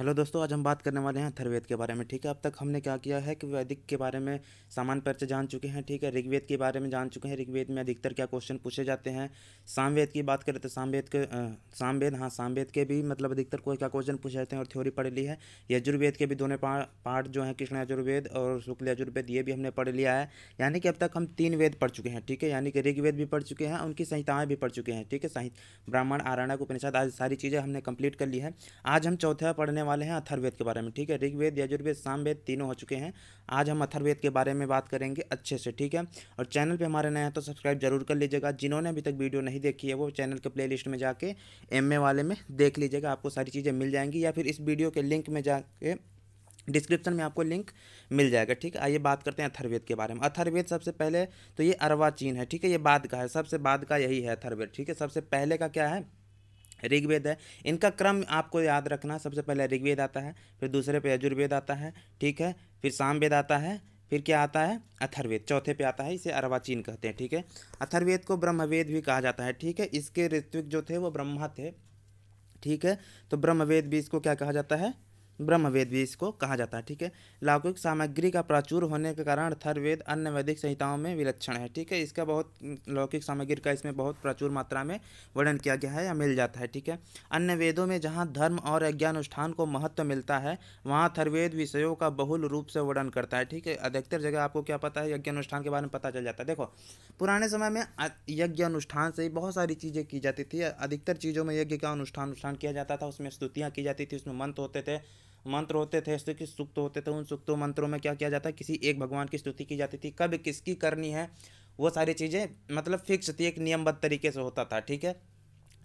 hello दोस्तों आज हम बात करने वाले हैं थर्वेद के बारे में ठीक है अब तक हमने क्या किया है कि वैदिक के बारे में सामान्य परिचय जान चुके हैं ठीक है ऋग्वेद के बारे में जान चुके हैं ऋग्वेद में अधिकतर क्या क्वेश्चन पूछे जाते हैं सामवेद की बात करें तो सामवेद के सामवेद हाँ सामवेद के भी मतलब अधिकतर कोई क्या क्वेश्चन पूछे जाते हैं और थ्योरी पढ़ ली है यजुर्वेद के भी दोनों पार्ट जो हैं कृष्ण यजुर्वेद और शुक्ल यजुर्वेद ये भी हमने पढ़ लिया है यानी कि अब तक हम तीन वेद पढ़ चुके हैं ठीक है यानी कि ऋग्वेद भी पढ़ चुके हैं उनकी संहिताएँ भी पढ़ चुके हैं ठीक है साहित्य ब्राह्मण आरण्यक उपनिषद आज सारी चीज़ें हमने कंप्लीट कर ली है आज हम चौथा पढ़ने वाले हैं अथर्वेद के बारे में ठीक है ऋग्वेद यजुर्वेद सामवेद तीनों हो चुके हैं आज हम अथर्वेद के बारे में बात करेंगे अच्छे से ठीक है और चैनल पे हमारे नए हैं तो सब्सक्राइब जरूर कर लीजिएगा जिन्होंने अभी तक वीडियो नहीं देखी है वो चैनल के प्ले में जाके एम वाले में देख लीजिएगा आपको सारी चीज़ें मिल जाएंगी या फिर इस वीडियो के लिंक में जाके डिस्क्रिप्शन में आपको लिंक मिल जाएगा ठीक है आइए बात करते हैं अथर्वेद के बारे में अथर्वेद सबसे पहले तो ये अरवाचीन है ठीक है ये बाद का है सबसे बाद का यही है अथर्वेद ठीक है सबसे पहले का क्या है ऋग्वेद है इनका क्रम आपको याद रखना सबसे पहले ऋग्वेद आता है फिर दूसरे पे यजुर्वेद आता है ठीक है फिर सामवेद आता है फिर क्या आता है अथर्वेद चौथे पे आता है इसे अरवाचीन कहते हैं ठीक है अथर्वेद को ब्रह्मवेद भी कहा जाता है ठीक है इसके ऋत्विक जो थे वो ब्रह्मा थे ठीक है तो ब्रह्मवेद भी इसको क्या कहा जाता है ब्रह्मवेद भी इसको कहा जाता है ठीक है लौकिक सामग्री का प्राचुर होने के कारण थर्वेद अन्य वैदिक संहिताओं में विलक्षण है ठीक है इसका बहुत लौकिक सामग्री का इसमें बहुत प्राचुर मात्रा में वर्णन किया गया है या मिल जाता है ठीक है अन्य वेदों में जहाँ धर्म और अज्ञानुष्ठान को महत्व मिलता है वहाँ थर्वेद विषयों का बहुल रूप से वर्णन करता है ठीक है अधिकतर जगह आपको क्या पता है यज्ञ अनुष्ठान के बारे में पता चल जाता है देखो पुराने समय में यज्ञ अनुष्ठान से बहुत सारी चीज़ें की जाती थी अधिकतर चीज़ों में यज्ञ का अनुष्ठान अनुष्ठान किया जाता था उसमें स्तुतियाँ की जाती थी उसमें मंत्र होते थे मंत्र होते थे जैसे कि सुक्त होते थे उन सुक्तों मंत्रों में क्या किया जाता है किसी एक भगवान की स्तुति की जाती थी कब किसकी करनी है वो सारी चीज़ें मतलब फिक्स थी एक नियमबद्ध तरीके से होता था ठीक है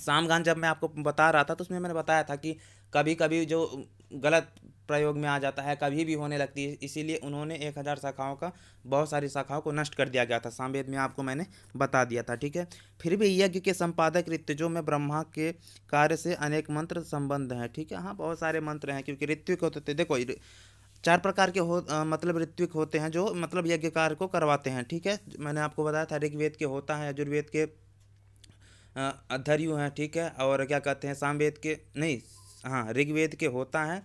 शाम जब मैं आपको बता रहा था तो उसमें मैंने बताया था कि कभी कभी जो गलत प्रयोग में आ जाता है कभी भी होने लगती है इसीलिए उन्होंने एक हज़ार शाखाओं का बहुत सारी शाखाओं को नष्ट कर दिया गया था सांवेद में आपको मैंने बता दिया था ठीक है फिर भी यज्ञ के संपादक ऋतुजों में ब्रह्मा के कार्य से अनेक मंत्र संबंध हैं ठीक है हाँ बहुत सारे मंत्र हैं क्योंकि ऋत्विक होते थे देखो चार प्रकार के हो आ, मतलब ऋत्विक होते हैं जो मतलब यज्ञ कार्य को करवाते हैं ठीक है मैंने आपको बताया था ऋग्वेद के होता है यजुर्वेद के अधर्यु हैं ठीक है और क्या कहते हैं सामवेद के नहीं हाँ ऋग्वेद के होता है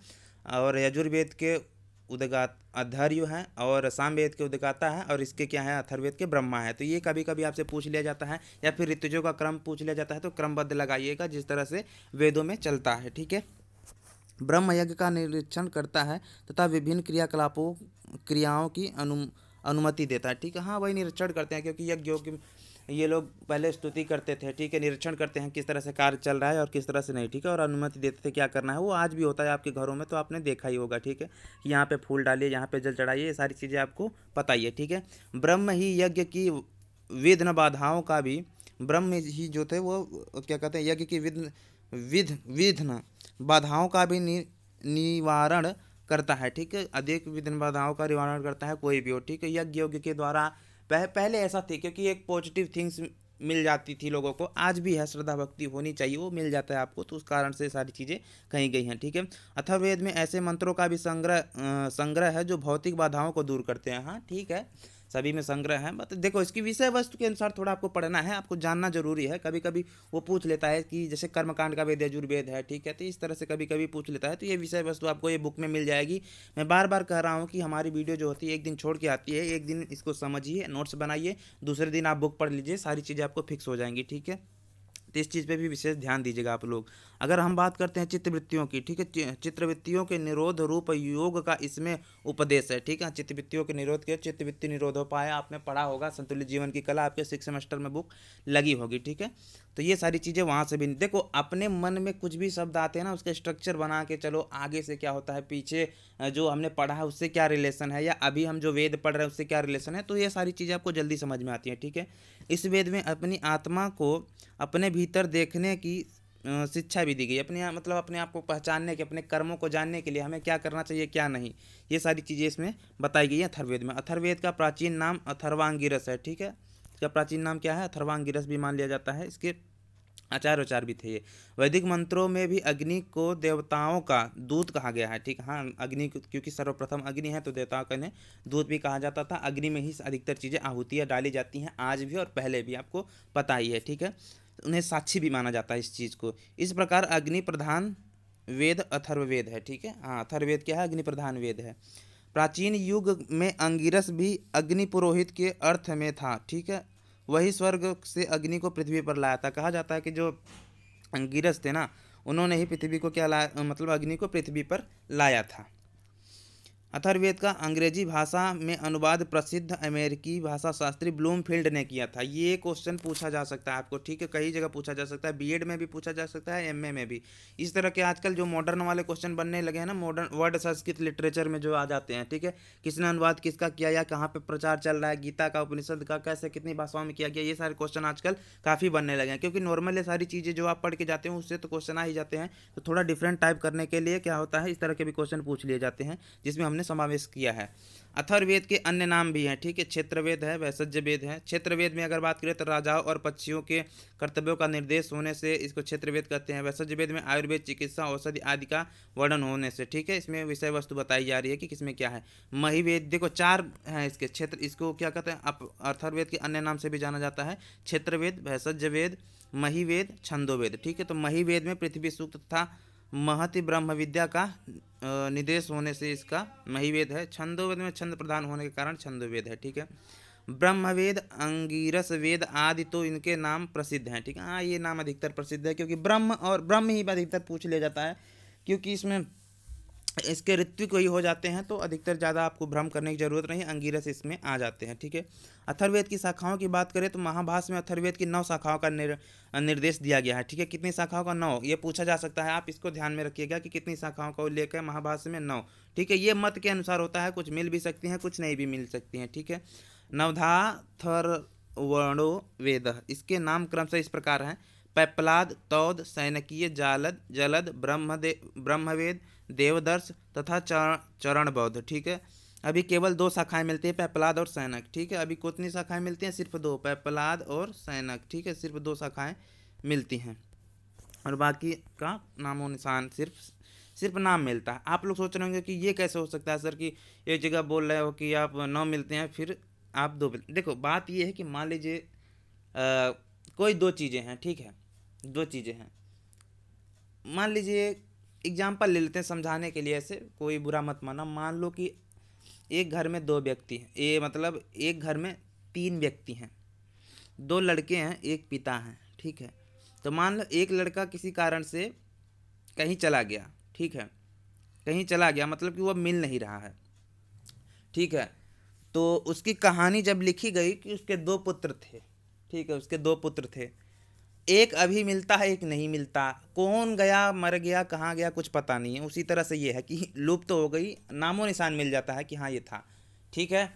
और यजुर्वेद के उदगात अधर्यु हैं और सामवेद के उदगाता है और इसके क्या है अथर्वेद के ब्रह्मा है तो ये कभी कभी आपसे पूछ लिया जाता है या फिर ऋतुजों का क्रम पूछ लिया जाता है तो क्रमबद्ध लगाइएगा जिस तरह से वेदों में चलता है ठीक है ब्रह्म यज्ञ का निरीक्षण करता है तथा विभिन्न क्रियाकलापों क्रियाओं की अनु अनुमति देता है ठीक है हाँ वही निरीक्षण करते हैं क्योंकि यज्ञों की ये लोग पहले स्तुति करते थे ठीक है निरीक्षण करते हैं किस तरह से कार्य चल रहा है और किस तरह से नहीं ठीक है और अनुमति देते थे क्या करना है वो आज भी होता है आपके घरों में तो आपने देखा ही होगा ठीक है कि यहाँ पर फूल डालिए यहाँ पर जल चढ़ाइए ये सारी चीज़ें आपको पता ही है ठीक है ब्रह्म ही यज्ञ की विघ्न बाधाओं का भी ब्रह्म ही जो थे वो क्या कहते हैं यज्ञ की विघ्न विध विघ्न बाधाओं का भी नि, निवारण करता है ठीक है अधिक विघ्न बाधाओं का निवारण करता है कोई भी हो ठीक है यज्ञ योग्य के द्वारा पह, पहले ऐसा थे क्योंकि एक पॉजिटिव थिंग्स मिल जाती थी लोगों को आज भी है श्रद्धा भक्ति होनी चाहिए वो मिल जाता है आपको तो उस कारण से सारी चीज़ें कही गई हैं ठीक है अथर्वेद में ऐसे मंत्रों का भी संग्रह संग्रह है जो भौतिक बाधाओं को दूर करते हैं हाँ ठीक है सभी में संग्रह है मतलब देखो इसकी विषय वस्तु के अनुसार थोड़ा आपको पढ़ना है आपको जानना जरूरी है कभी कभी वो पूछ लेता है कि जैसे कर्मकांड का वेद यजुर्वेद है ठीक है तो इस तरह से कभी कभी पूछ लेता है तो ये विषय वस्तु आपको ये बुक में मिल जाएगी मैं बार बार कह रहा हूँ कि हमारी वीडियो जो होती है एक दिन छोड़ के आती है एक दिन इसको समझिए नोट्स बनाइए दूसरे दिन आप बुक पढ़ लीजिए सारी चीज़ें आपको फिक्स हो जाएंगी ठीक है तो इस चीज़ पर भी विशेष ध्यान दीजिएगा आप लोग अगर हम बात करते हैं चित्तवृत्तियों की ठीक है चित्रवृत्तियों के निरोध रूप योग का इसमें उपदेश है ठीक है चित्तवृत्तियों के निरोध के चित्तवृत्ति उपाय आपने पढ़ा होगा संतुलित जीवन की कला आपके सिक्स सेमेस्टर में बुक लगी होगी ठीक है तो ये सारी चीज़ें वहाँ से भी देखो अपने मन में कुछ भी शब्द आते हैं ना उसका स्ट्रक्चर बना के चलो आगे से क्या होता है पीछे जो हमने पढ़ा है उससे क्या रिलेशन है या अभी हम जो वेद पढ़ रहे हैं उससे क्या रिलेशन है तो ये सारी चीज़ें आपको जल्दी समझ में आती हैं ठीक है इस वेद में अपनी आत्मा को अपने भीतर देखने की शिक्षा भी दी गई अपने मतलब अपने आप को पहचानने के अपने कर्मों को जानने के लिए हमें क्या करना चाहिए क्या नहीं ये सारी चीज़ें इसमें बताई गई हैं अथर्वेद में अथर्वेद का प्राचीन नाम अथर्वांगिरस है ठीक है इसका प्राचीन नाम क्या है अथर्वांगिरस भी मान लिया जाता है इसके आचार उचार भी थे ये वैदिक मंत्रों में भी अग्नि को देवताओं का दूत कहा गया है ठीक हाँ अग्नि क्योंकि सर्वप्रथम अग्नि है तो देवताओं का इन्हें भी कहा जाता था अग्नि में ही अधिकतर चीज़ें आहुतियाँ डाली जाती हैं आज भी और पहले भी आपको पता ही है ठीक है उन्हें साक्षी भी माना जाता है इस चीज़ को इस प्रकार अग्नि प्रधान वेद अथर्ववेद है ठीक है हाँ अथर्ववेद क्या है अग्नि प्रधान वेद है प्राचीन युग में अंगिरस भी अग्नि पुरोहित के अर्थ में था ठीक है वही स्वर्ग से अग्नि को पृथ्वी पर लाया था कहा जाता है कि जो अंगिरस थे ना उन्होंने ही पृथ्वी को क्या लाया मतलब अग्नि को पृथ्वी पर लाया था अथर्वेद का अंग्रेजी भाषा में अनुवाद प्रसिद्ध अमेरिकी भाषा शास्त्री ब्लूमफील्ड ने किया था ये क्वेश्चन पूछा जा सकता है आपको ठीक है कई जगह पूछा जा सकता है बीएड में भी पूछा जा सकता है एमए में भी इस तरह के आजकल जो मॉडर्न वाले क्वेश्चन बनने लगे हैं ना मॉडर्न वर्ड संस्कृत लिटरेचर में जो आ जाते हैं ठीक है किसने अनुवाद किसका किया या कहाँ पर प्रचार चल रहा है गीता का उपनिषद का कैसे कितनी भाषाओं में किया गया ये सारे क्वेश्चन आजकल काफ़ी बनने लगे हैं क्योंकि नॉर्मल ये सारी चीज़ें जो आप पढ़ के जाते हैं उससे तो क्वेश्चन आ ही जाते हैं तो थोड़ा डिफरेंट टाइप करने के लिए क्या होता है इस तरह के भी क्वेश्चन पूछ लिए जाते हैं जिसमें हमने समावेश किया है अथर्वेद के अन्य नाम भी हैं ठीक है क्षेत्रवेद है वैसज्य वेद है क्षेत्रवेद में अगर बात करें तो राजाओं और पक्षियों के कर्तव्यों का निर्देश होने से इसको क्षेत्रवेद कहते हैं वैसज्य वेद में आयुर्वेद चिकित्सा औषधि आदि का वर्णन होने से ठीक है इसमें विषय वस्तु बताई जा रही है कि किसमें क्या है महिवेद देखो चार हैं इसके क्षेत्र इसको क्या कहते हैं अथर्वेद के अन्य नाम से भी जाना जाता है क्षेत्रवेद वैसज्य वेद महिवेद छंदोवेद ठीक है तो महिवेद में पृथ्वी सूक्त तथा महति ब्रह्म विद्या का निदेश होने से इसका महिवेद है छंदोवेद में छंद प्रधान होने के कारण छंदोवेद है ठीक है ब्रह्मवेद अंगीरस वेद आदि तो इनके नाम प्रसिद्ध हैं ठीक है हाँ ये नाम अधिकतर प्रसिद्ध है क्योंकि ब्रह्म और ब्रह्म ही अधिकतर पूछ लिया जाता है क्योंकि इसमें इसके ऋत्विक वही हो जाते हैं तो अधिकतर ज़्यादा आपको भ्रम करने की जरूरत नहीं अंगीरस इसमें आ जाते हैं ठीक है अथर्वेद की शाखाओं की बात करें तो महाभाष में अथर्वेद की नौ शाखाओं का निर, निर्देश दिया गया है ठीक है कितनी शाखाओं का नौ ये पूछा जा सकता है आप इसको ध्यान में रखिएगा कि कितनी शाखाओं का उल्लेख है महाभाष में नौ ठीक है ये मत के अनुसार होता है कुछ मिल भी सकती हैं कुछ नहीं भी मिल सकती हैं ठीक है नवधा थर्वणो वेद इसके नाम क्रम से इस प्रकार हैं पैपलाद तौद सैनकीय जालद जलद ब्रह्मदे ब्रह्मवेद देवदर्श तथा चरण चरणबौद्ध ठीक है अभी केवल दो शाखाएं मिलती है पैपलाद और सैनक ठीक है अभी कितनी शाखाएं मिलती हैं सिर्फ दो पैपलाद और सैनक ठीक है सिर्फ दो शाखाएं मिलती हैं और बाकी का नामो निशान सिर्फ सिर्फ नाम मिलता है आप लोग सोच रहे होंगे कि ये कैसे हो सकता है सर कि एक जगह बोल रहे हो कि आप नौ मिलते हैं फिर आप दो देखो बात ये है कि मान लीजिए कोई दो चीज़ें हैं ठीक है दो चीज़ें हैं मान लीजिए एग्जाम्पल ले लेते हैं समझाने के लिए ऐसे कोई बुरा मत माना मान लो कि एक घर में दो व्यक्ति हैं ये मतलब एक घर में तीन व्यक्ति हैं दो लड़के हैं एक पिता हैं ठीक है तो मान लो एक लड़का किसी कारण से कहीं चला गया ठीक है कहीं चला गया मतलब कि वह मिल नहीं रहा है ठीक है तो उसकी कहानी जब लिखी गई कि उसके दो पुत्र थे ठीक है उसके दो पुत्र थे एक अभी मिलता है एक नहीं मिलता कौन गया मर गया कहाँ गया कुछ पता नहीं है उसी तरह से ये है कि लुप्त तो हो गई नामो निशान मिल जाता है कि हाँ ये था ठीक है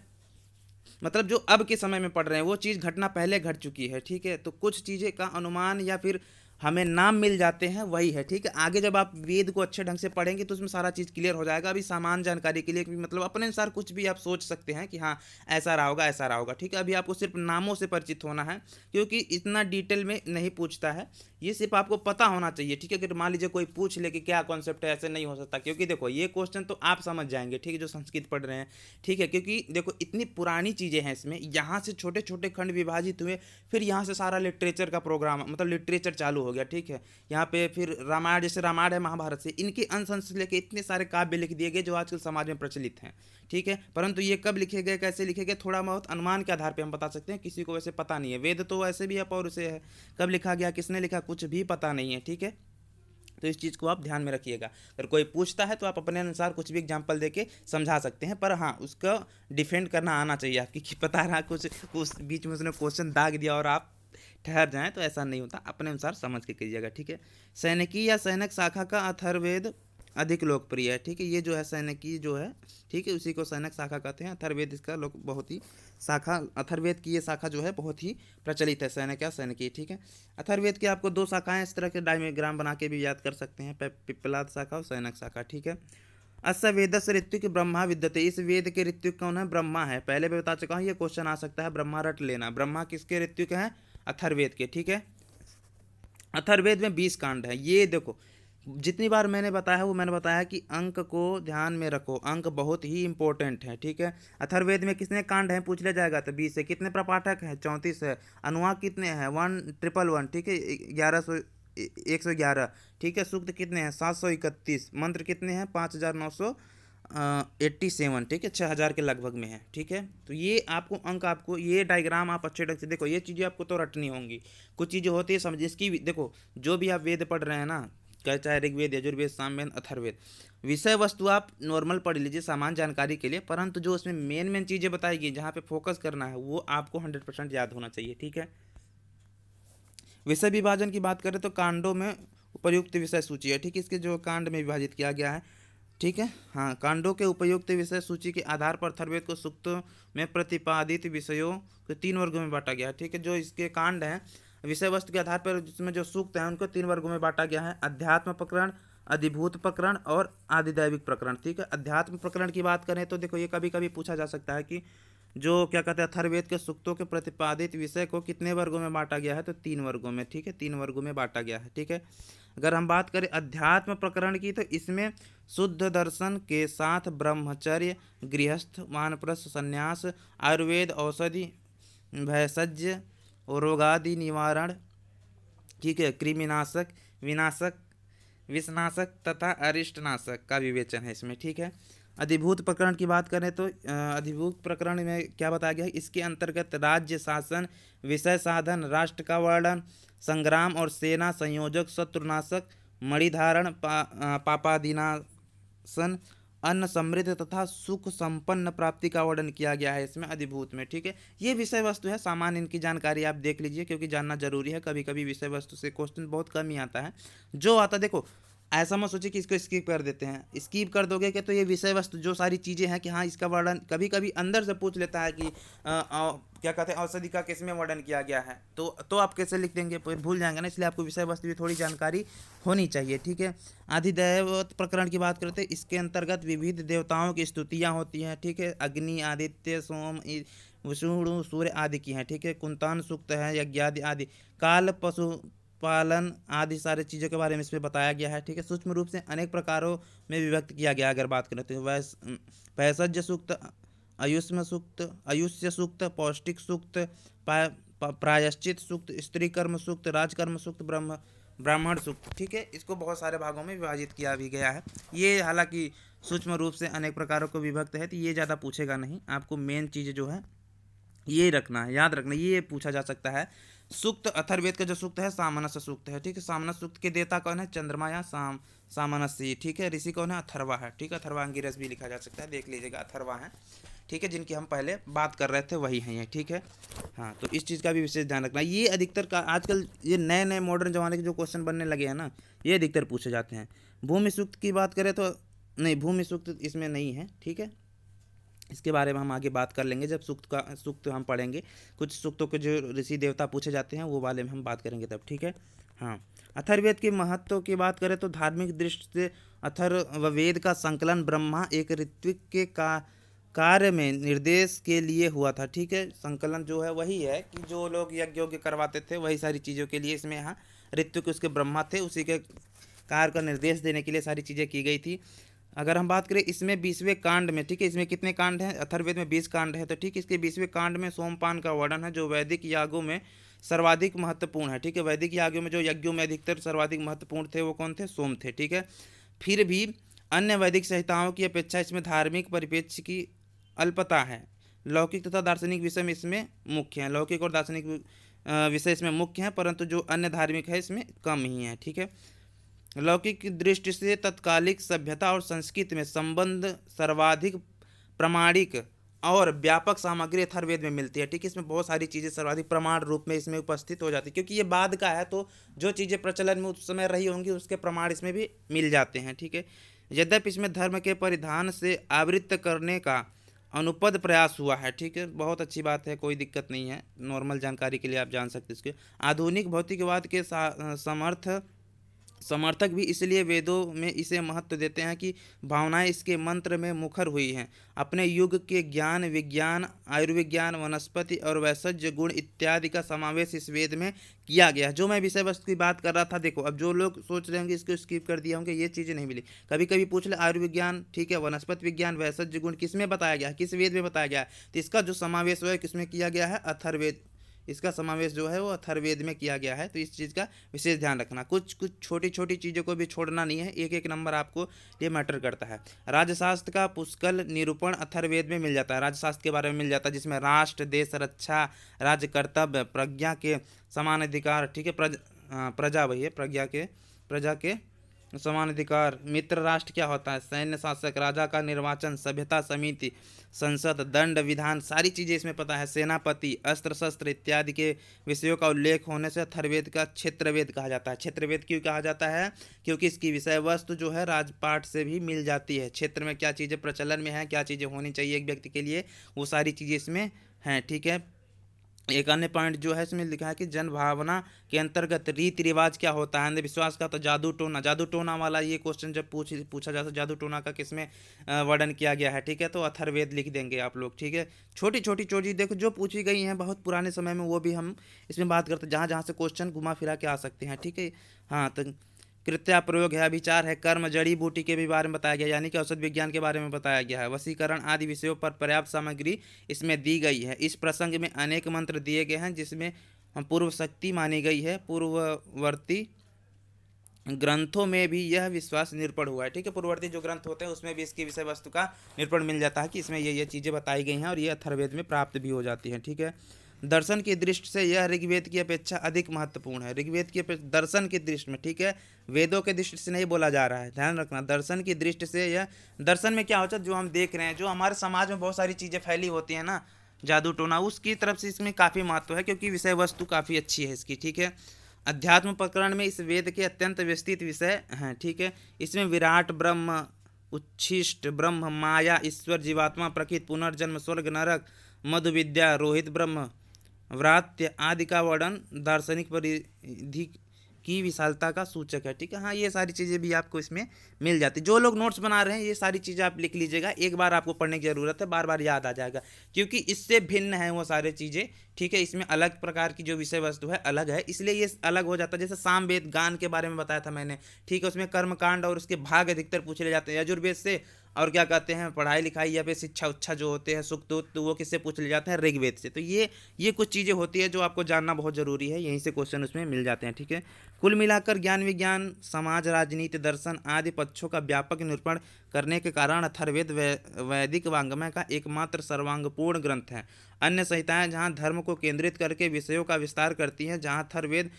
मतलब जो अब के समय में पढ़ रहे हैं वो चीज़ घटना पहले घट चुकी है ठीक है तो कुछ चीज़ें का अनुमान या फिर हमें नाम मिल जाते हैं वही है ठीक है आगे जब आप वेद को अच्छे ढंग से पढ़ेंगे तो उसमें सारा चीज़ क्लियर हो जाएगा अभी सामान जानकारी के लिए मतलब अपने अनुसार कुछ भी आप सोच सकते हैं कि हाँ ऐसा रहा होगा ऐसा रहा होगा ठीक है अभी आपको सिर्फ नामों से परिचित होना है क्योंकि इतना डिटेल में नहीं पूछता है ये सिर्फ आपको पता होना चाहिए ठीक है अगर मान लीजिए कोई पूछ ले कि क्या कॉन्सेप्ट है ऐसे नहीं हो सकता क्योंकि देखो ये क्वेश्चन तो आप समझ जाएंगे ठीक है जो संस्कृत पढ़ रहे हैं ठीक है क्योंकि देखो इतनी पुरानी चीज़ें हैं इसमें यहाँ से छोटे छोटे खंड विभाजित हुए फिर यहाँ से सारा लिटरेचर का प्रोग्राम मतलब लिटरेचर चालू हो गया ठीक है यहाँ पे फिर रामायण जैसे रामायण है महाभारत से इनके अंश अंश से लेकर इतने सारे काव्य लिख दिए गए जो आजकल समाज में प्रचलित हैं ठीक है परंतु ये कब लिखे गए कैसे लिखे गए थोड़ा बहुत अनुमान के आधार पर हम बता सकते हैं किसी को वैसे पता नहीं है वेद तो वैसे भी अपौर से है कब लिखा गया किसने लिखा कुछ भी पता नहीं है ठीक है तो इस चीज़ को आप ध्यान में रखिएगा अगर कोई पूछता है तो आप अपने अनुसार कुछ भी एग्जाम्पल दे के समझा सकते हैं पर हाँ उसका डिफेंड करना आना चाहिए आपकी कि पता रहा कुछ उस बीच में उसने क्वेश्चन दाग दिया और आप ठहर जाए तो ऐसा नहीं होता अपने अनुसार समझ के कीजिएगा ठीक है सैनिकी या सैनिक शाखा का अथर्वेद अधिक लोकप्रिय है ठीक है ये जो है सैनिकी जो है ठीक है उसी को सैनिक शाखा कहते हैं अथर्वेद इसका लोग बहुत ही शाखा अथर्वेद की ये शाखा जो है बहुत ही प्रचलित है सैनिक या सैनिकी ठीक है अथर्वेद की आपको दो शाखाएं इस तरह के डायमेग्राम बना के भी याद कर सकते हैं पिपलाद शाखा और सैनिक शाखा ठीक है अस्य वेदस की ब्रह्मा विद्यते इस वेद के ऋतु कौन है ब्रह्मा है पहले भी बता चुका हूँ ये क्वेश्चन आ सकता है ब्रह्मा रट लेना ब्रह्मा किसके ऋतु के हैं अथर्वेद के ठीक है अथर्वेद में बीस कांड है ये देखो जितनी बार मैंने बताया है वो मैंने बताया कि अंक को ध्यान में रखो अंक बहुत ही इंपॉर्टेंट है ठीक है अथर्वेद में कितने कांड हैं पूछ लिया जाएगा तो बीस है कितने प्रपाठक हैं चौंतीस है अनुवाक कितने हैं वन ट्रिपल वन ठीक है ग्यारह सौ एक सौ ग्यारह ठीक है सूक्त कितने हैं सात सौ इकतीस मंत्र कितने हैं पाँच हज़ार नौ सौ एट्टी सेवन ठीक है छः हज़ार के लगभग में है ठीक है तो ये आपको अंक आपको ये डायग्राम आप अच्छे ढंग से देखो ये चीज़ें आपको तो रटनी होंगी कुछ चीज़ें होती है समझ इसकी देखो जो भी आप वेद पढ़ रहे हैं ना चाहे ऋग्वेद यजुर्वेद सामवेद अथर्वेद विषय वस्तु आप नॉर्मल पढ़ लीजिए सामान्य जानकारी के लिए परंतु जो उसमें मेन मेन चीज़ें बताई गई जहाँ पर फोकस करना है वो आपको हंड्रेड परसेंट याद होना चाहिए ठीक है विषय विभाजन की बात करें तो कांडों में उपयुक्त विषय सूची है ठीक है इसके जो कांड में विभाजित किया गया है ठीक है हाँ कांडों के उपयुक्त विषय सूची के आधार पर थर्वेद को सुक्त में प्रतिपादित विषयों को तीन वर्गों में बांटा गया है ठीक है जो इसके कांड हैं विषय वस्तु के आधार पर जिसमें जो सूक्त हैं उनको तीन वर्गों में बांटा गया है अध्यात्म प्रकरण अधिभूत प्रकरण और आदिदैविक प्रकरण ठीक है अध्यात्म प्रकरण की बात करें तो देखो ये कभी कभी पूछा जा सकता है कि जो क्या कहते हैं अथर्वेद के सुक्तों के प्रतिपादित विषय को कितने वर्गों में बांटा गया है तो तीन वर्गों में ठीक है तीन वर्गों में बांटा गया है ठीक है अगर हम बात करें अध्यात्म प्रकरण की तो इसमें शुद्ध दर्शन के साथ ब्रह्मचर्य गृहस्थ मानप्रस्थ संन्यास आयुर्वेद औषधि भैसज्य रोगादि निवारण ठीक है कृमिनाशक विनाशक विषनाशक तथा अरिष्टनाशक का विवेचन है इसमें ठीक है अधिभूत प्रकरण की बात करें तो अधिभूत प्रकरण में क्या बताया गया है इसके अंतर्गत राज्य शासन विषय साधन राष्ट्र का वर्णन संग्राम और सेना संयोजक शत्रुनाशक मणिधारण पा, पापादिनासन अन्न समृद्ध तथा सुख संपन्न प्राप्ति का वर्णन किया गया है इसमें अधिभूत में ठीक है ये विषय वस्तु है सामान्य इनकी जानकारी आप देख लीजिए क्योंकि जानना जरूरी है कभी कभी विषय वस्तु से क्वेश्चन बहुत कम ही आता है जो आता देखो ऐसा मत सोचिए कि इसको स्किप कर देते हैं स्किप कर दोगे कि तो ये विषय वस्तु जो सारी चीज़ें हैं कि हाँ इसका वर्णन कभी कभी अंदर से पूछ लेता है कि आ, आ, क्या कहते हैं औषधि का किस में वर्णन किया गया है तो तो आप कैसे लिख देंगे भूल जाएंगे ना इसलिए आपको विषय वस्तु की थोड़ी जानकारी होनी चाहिए ठीक है आधिदेव प्रकरण की बात करते हैं इसके अंतर्गत विविध देवताओं की स्तुतियाँ होती हैं ठीक है अग्नि आदित्य सोम विष्णु सूर्य आदि की हैं ठीक है कुंतान सुक्त है यज्ञादि आदि काल पशु पालन आदि सारे चीज़ों के बारे में इसमें बताया गया है ठीक है सूक्ष्म रूप से अनेक प्रकारों में विभक्त किया गया अगर बात करें तो वैस भैसज्य सूक्त आयुष्म सूक्त आयुष्य सूक्त पौष्टिक सूक्त प्रायश्चित सूक्त स्त्री कर्म सूक्त राजकर्म सूक्त ब्रह्म ब्राह्मण सूक्त ठीक है इसको बहुत सारे भागों में विभाजित किया भी गया है ये हालांकि सूक्ष्म रूप से अनेक प्रकारों को विभक्त है तो ये ज़्यादा पूछेगा नहीं आपको मेन चीज़ जो है ये रखना है याद रखना ये पूछा जा सकता है सूक्त अथर्वेद का जो सूक्त है सामनस सूक्त है ठीक है सामनस सूक्त के देवता कौन है चंद्रमा या साम सामनसी ठीक है ऋषि कौन है अथर्वा है ठीक है अथर्वा अंगीरस भी लिखा जा सकता है देख लीजिएगा अथर्वा है ठीक है जिनकी हम पहले बात कर रहे थे वही हैं ये ठीक है हाँ तो इस चीज़ का भी विशेष ध्यान रखना ये अधिकतर का आजकल ये नए नए मॉडर्न ज़माने के जो क्वेश्चन बनने लगे हैं ना ये अधिकतर पूछे जाते हैं भूमि सूक्त की बात करें तो नहीं भूमि सूक्त इसमें नहीं है ठीक है इसके बारे में हम आगे बात कर लेंगे जब सूक्त का सूक्त हम पढ़ेंगे कुछ सूक्तों के जो ऋषि देवता पूछे जाते हैं वो वाले में हम बात करेंगे तब ठीक है हाँ अथर्वेद के महत्व की बात करें तो धार्मिक दृष्टि से अथर्ववेद का संकलन ब्रह्मा एक ऋत्विक के का कार्य में निर्देश के लिए हुआ था ठीक है संकलन जो है वही है कि जो लोग यज्ञ यज्ञ करवाते थे वही सारी चीज़ों के लिए इसमें यहाँ ऋत्विक उसके ब्रह्मा थे उसी के कार्य का निर्देश देने के लिए सारी चीज़ें की गई थी अगर हम बात करें इसमें बीसवें कांड में ठीक है इसमें कितने कांड हैं अथर्वेद में बीस कांड है तो ठीक इसके बीसवें कांड में सोमपान का वर्णन है जो वैदिक यागों में सर्वाधिक महत्वपूर्ण है ठीक है वैदिक यागों में जो यज्ञों में अधिकतर सर्वाधिक महत्वपूर्ण थे वो कौन थे सोम थे ठीक है फिर भी अन्य वैदिक संहिताओं की अपेक्षा इसमें धार्मिक परिप्रेक्ष्य की अल्पता है लौकिक तथा दार्शनिक विषय में इसमें मुख्य हैं लौकिक और दार्शनिक विषय इसमें मुख्य हैं परंतु जो अन्य धार्मिक है इसमें कम ही है ठीक है लौकिक दृष्टि से तत्कालिक सभ्यता और संस्कृति में संबंध सर्वाधिक प्रमाणिक और व्यापक सामग्री अथर्वेद में मिलती है ठीक है इसमें बहुत सारी चीज़ें सर्वाधिक प्रमाण रूप में इसमें उपस्थित हो जाती है क्योंकि ये बाद का है तो जो चीज़ें प्रचलन में उस समय रही होंगी उसके प्रमाण इसमें भी मिल जाते हैं ठीक है यद्यपि इसमें धर्म के परिधान से आवृत्त करने का अनुपद प्रयास हुआ है ठीक है बहुत अच्छी बात है कोई दिक्कत नहीं है नॉर्मल जानकारी के लिए आप जान सकते इसके आधुनिक भौतिकवाद के समर्थ समर्थक भी इसलिए वेदों में इसे महत्व देते हैं कि भावनाएं इसके मंत्र में मुखर हुई हैं अपने युग के ज्ञान विज्ञान आयुर्विज्ञान वनस्पति और वैसज्य गुण इत्यादि का समावेश इस वेद में किया गया है जो मैं विषय वस्तु की बात कर रहा था देखो अब जो लोग सोच रहे होंगे इसको स्किप कर दिया होंगे ये चीज़ें नहीं मिली कभी कभी पूछ ले आयुर्विज्ञान ठीक है वनस्पति विज्ञान वैसज्य गुण किस में बताया गया है किस वेद में बताया गया है तो इसका जो समावेश है किसमें किया गया है अथर्वेद इसका समावेश जो है वो अथर्वेद में किया गया है तो इस चीज़ का विशेष ध्यान रखना कुछ कुछ छोटी छोटी चीज़ों को भी छोड़ना नहीं है एक एक नंबर आपको ये मैटर करता है राज्यशास्त्र का पुष्कल निरूपण अथर्वेद में मिल जाता है राज्यशास्त्र के बारे में मिल जाता है जिसमें राष्ट्र देश रक्षा राज्य कर्तव्य प्रज्ञा के समान अधिकार ठीक है प्रज प्रजा वही है प्रज्ञा के प्रजा के समान अधिकार मित्र राष्ट्र क्या होता है सैन्य शासक राजा का निर्वाचन सभ्यता समिति संसद दंड विधान सारी चीज़ें इसमें पता है सेनापति अस्त्र शस्त्र इत्यादि के विषयों का उल्लेख होने से अथर्वेद का क्षेत्रवेद कहा जाता है क्षेत्रवेद क्यों कहा जाता है क्योंकि इसकी विषय वस्तु जो है राजपाठ से भी मिल जाती है क्षेत्र में क्या चीज़ें प्रचलन में हैं क्या चीज़ें होनी चाहिए एक व्यक्ति के लिए वो सारी चीज़ें इसमें हैं ठीक है एक अन्य पॉइंट जो है इसमें लिखा है कि जनभावना के अंतर्गत रीति रिवाज क्या होता है अंधविश्वास का तो जादू टोना जादू टोना वाला ये क्वेश्चन जब पूछ पूछा जाता है जादू टोना का किसमें वर्णन किया गया है ठीक है तो अथर्वेद लिख देंगे आप लोग ठीक है छोटी छोटी चोटी देखो जो पूछी गई हैं बहुत पुराने समय में वो भी हम इसमें बात करते हैं जहाँ जहाँ से क्वेश्चन घुमा फिरा के आ सकते हैं ठीक है हाँ तो कृत्या प्रयोग है अभिचार है कर्म जड़ी बूटी के भी बारे में बताया गया यानी कि औषध विज्ञान के बारे में बताया गया है वसीकरण आदि विषयों पर पर्याप्त सामग्री इसमें दी गई है इस प्रसंग में अनेक मंत्र दिए गए हैं जिसमें पूर्व शक्ति मानी गई है पूर्ववर्ती ग्रंथों में भी यह विश्वास निरूपण हुआ है ठीक है पूर्ववर्ती जो ग्रंथ होते हैं उसमें भी इसकी विषय वस्तु का निरूपण मिल जाता है कि इसमें ये ये चीज़ें बताई गई हैं और ये अथर्वेद में प्राप्त भी हो जाती हैं ठीक है दर्शन की दृष्टि से यह ऋग्वेद की अपेक्षा अधिक महत्वपूर्ण है ऋग्वेद की दर्शन की दृष्टि में ठीक है वेदों के दृष्टि से नहीं बोला जा रहा है ध्यान रखना दर्शन की दृष्टि से यह दर्शन में क्या होता है जो हम देख रहे हैं जो हमारे समाज में बहुत सारी चीज़ें फैली होती हैं ना जादू टोना उसकी तरफ से इसमें काफ़ी महत्व है क्योंकि विषय वस्तु काफ़ी अच्छी है इसकी ठीक है अध्यात्म प्रकरण में इस वेद के अत्यंत विस्तृत विषय हैं ठीक है इसमें विराट ब्रह्म उच्छिष्ट ब्रह्म माया ईश्वर जीवात्मा प्रकृत पुनर्जन्म स्वर्ग नरक मधु विद्या रोहित ब्रह्म व्रात्य आदि का वर्णन दार्शनिक परिधि की विशालता का सूचक है ठीक है हाँ ये सारी चीज़ें भी आपको इसमें मिल जाती जो लोग नोट्स बना रहे हैं ये सारी चीज़ें आप लिख लीजिएगा एक बार आपको पढ़ने की ज़रूरत है बार बार याद आ जाएगा क्योंकि इससे भिन्न है वो सारे चीज़ें ठीक है इसमें अलग प्रकार की जो विषय वस्तु है अलग है इसलिए ये अलग हो जाता है जैसे सामवेद गान के बारे में बताया था मैंने ठीक है उसमें कर्मकांड और उसके भाग अधिकतर पूछे जाते हैं यजुर्वेद से और क्या कहते हैं पढ़ाई लिखाई या फिर शिक्षा उच्छा जो होते हैं सुख दुख तो वो किससे पूछ ले जाते हैं ऋग्वेद से तो ये ये कुछ चीज़ें होती है जो आपको जानना बहुत ज़रूरी है यहीं से क्वेश्चन उसमें मिल जाते हैं ठीक है कुल मिलाकर ज्ञान विज्ञान समाज राजनीति दर्शन आदि पक्षों का व्यापक निरूपण करने के कारण अथर्वेद वै, वैदिक वांग्मय का एकमात्र सर्वांगपूर्ण ग्रंथ है अन्य संहिताएँ जहाँ धर्म को केंद्रित करके विषयों का विस्तार करती हैं जहाँ अथर्वेद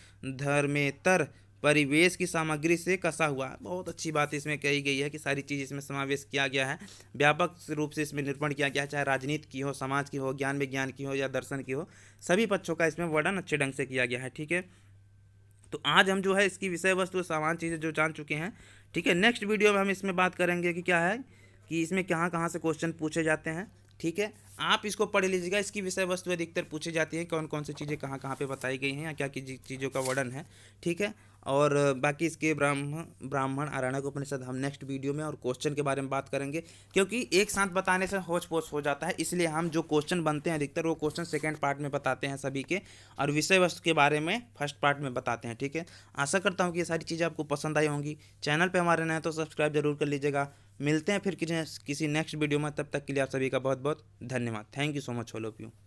धर्मेतर परिवेश की सामग्री से कसा हुआ बहुत अच्छी बात इसमें कही गई है कि सारी चीज़ इसमें समावेश किया गया है व्यापक रूप से इसमें निर्माण किया गया है चाहे राजनीति की हो समाज की हो ज्ञान विज्ञान की हो या दर्शन की हो सभी पक्षों का इसमें वर्णन अच्छे ढंग से किया गया है ठीक है तो आज हम जो है इसकी विषय वस्तु सामान्य चीज़ें जो जान चुके हैं ठीक है नेक्स्ट वीडियो में हम इसमें बात करेंगे कि क्या है कि इसमें कहाँ कहाँ से क्वेश्चन पूछे जाते हैं ठीक है आप इसको पढ़ लीजिएगा इसकी विषय वस्तु अधिकतर पूछी जाती है कौन कौन सी चीज़ें कहाँ कहाँ पे बताई गई हैं या क्या चीज़ों का वर्णन है ठीक है और बाकी इसके ब्राह्मण ब्राह्मण आरण्यक उपनिषद हम नेक्स्ट वीडियो में और क्वेश्चन के बारे में बात करेंगे क्योंकि एक साथ बताने से होच पोच हो जाता है इसलिए हम जो क्वेश्चन बनते हैं अधिकतर वो क्वेश्चन सेकेंड पार्ट में बताते हैं सभी के और विषय वस्तु के बारे में फर्स्ट पार्ट में बताते हैं ठीक है आशा करता हूँ कि ये सारी चीज़ें आपको पसंद आई होंगी चैनल पर हमारे नए तो सब्सक्राइब जरूर कर लीजिएगा मिलते हैं फिर किसी किसी नेक्स्ट वीडियो में तब तक के लिए आप सभी का बहुत बहुत धन्यवाद thank you so much all of you